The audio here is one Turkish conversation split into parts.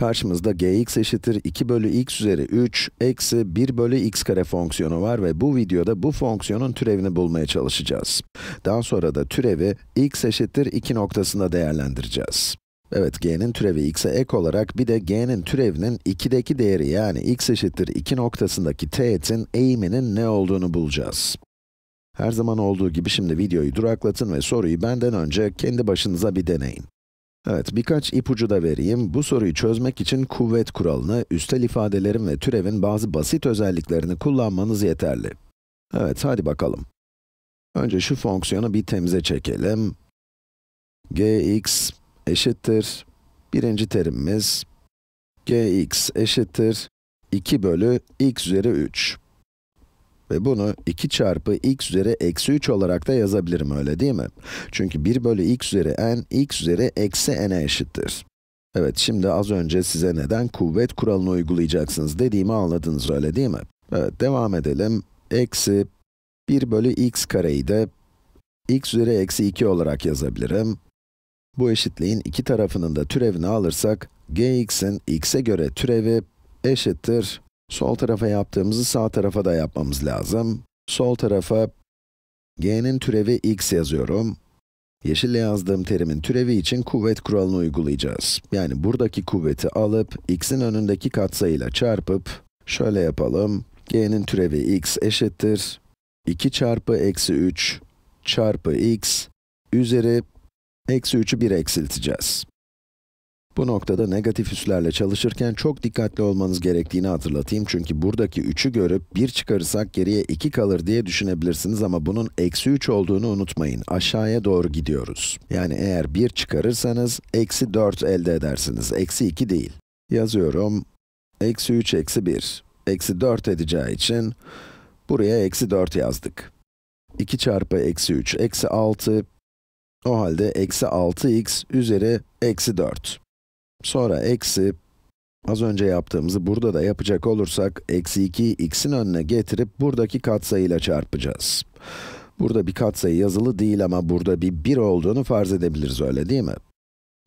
Karşımızda gx eşittir 2 bölü x üzeri 3 eksi 1 bölü x kare fonksiyonu var ve bu videoda bu fonksiyonun türevini bulmaya çalışacağız. Daha sonra da türevi x eşittir 2 noktasında değerlendireceğiz. Evet, g'nin türevi x'e ek olarak bir de g'nin türevinin 2'deki değeri yani x eşittir 2 noktasındaki teğetin eğiminin ne olduğunu bulacağız. Her zaman olduğu gibi şimdi videoyu duraklatın ve soruyu benden önce kendi başınıza bir deneyin. Evet, birkaç ipucu da vereyim. Bu soruyu çözmek için kuvvet kuralını, üstel ifadelerin ve türevin bazı basit özelliklerini kullanmanız yeterli. Evet, hadi bakalım. Önce şu fonksiyonu bir temize çekelim. gx eşittir, birinci terimimiz, gx eşittir 2 bölü x üzeri 3. Ve bunu 2 çarpı x üzeri eksi 3 olarak da yazabilirim öyle değil mi? Çünkü 1 bölü x üzeri n, x üzeri eksi n'e eşittir. Evet, şimdi az önce size neden kuvvet kuralını uygulayacaksınız dediğimi anladınız öyle değil mi? Evet, devam edelim. Eksi 1 bölü x kareyi de x üzeri eksi 2 olarak yazabilirim. Bu eşitliğin iki tarafının da türevini alırsak, gx'in x'e göre türevi eşittir Sol tarafa yaptığımızı sağ tarafa da yapmamız lazım. Sol tarafa g'nin türevi x yazıyorum. Yeşille yazdığım terimin türevi için kuvvet kuralını uygulayacağız. Yani buradaki kuvveti alıp, x'in önündeki katsayıyla çarpıp, şöyle yapalım. g'nin türevi x eşittir. 2 çarpı eksi 3 çarpı x üzeri eksi 3'ü 1 eksilteceğiz. Bu noktada negatif üslerle çalışırken çok dikkatli olmanız gerektiğini hatırlatayım. Çünkü buradaki 3'ü görüp 1 çıkarırsak geriye 2 kalır diye düşünebilirsiniz ama bunun eksi 3 olduğunu unutmayın. Aşağıya doğru gidiyoruz. Yani eğer 1 çıkarırsanız eksi 4 elde edersiniz. Eksi 2 değil. Yazıyorum. Eksi 3 eksi 1. Eksi 4 edeceği için buraya eksi 4 yazdık. 2 çarpı eksi 3 eksi 6. O halde eksi 6x üzeri eksi 4. Sonra eksi, az önce yaptığımızı burada da yapacak olursak, eksi 2'yi x'in önüne getirip buradaki katsayıyla çarpacağız. Burada bir katsayı yazılı değil ama burada bir 1 olduğunu farz edebiliriz öyle değil mi?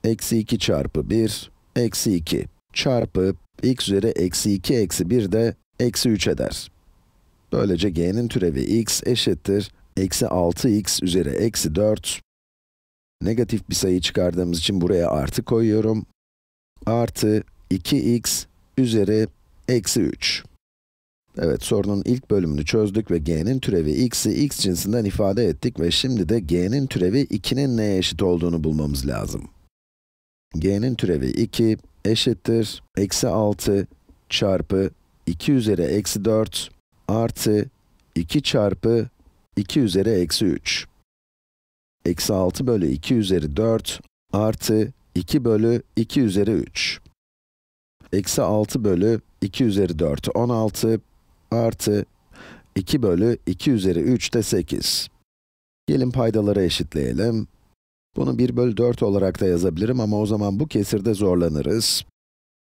Eksi 2 çarpı 1, eksi 2 çarpı x üzeri eksi 2 eksi 1 de eksi 3 eder. Böylece g'nin türevi x eşittir eksi 6x üzeri eksi 4. Negatif bir sayı çıkardığımız için buraya artı koyuyorum artı 2x üzeri eksi 3. Evet, sorunun ilk bölümünü çözdük ve g'nin türevi x'i x cinsinden ifade ettik ve şimdi de g'nin türevi 2'nin neye eşit olduğunu bulmamız lazım. g'nin türevi 2 eşittir eksi 6 çarpı 2 üzeri eksi 4 artı 2 çarpı 2 üzeri eksi 3. Eksi 6 bölü 2 üzeri 4 artı 2 bölü 2 üzeri 3. Eksi 6 bölü 2 üzeri 4, 16 artı 2 bölü 2 üzeri 3 de 8. Gelin paydaları eşitleyelim. Bunu 1 bölü 4 olarak da yazabilirim ama o zaman bu kesirde zorlanırız.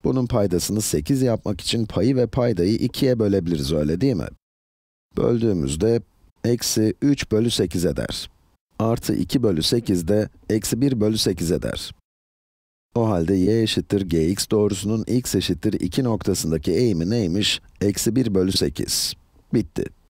Bunun paydasını 8 yapmak için payı ve paydayı 2'ye bölebiliriz öyle değil mi? Böldüğümüzde eksi 3 bölü 8 eder. Artı 2 bölü 8 de eksi 1 bölü 8 eder. O halde y eşittir gx doğrusunun x eşittir 2 noktasındaki eğimi neymiş? Eksi 1 bölü 8. Bitti.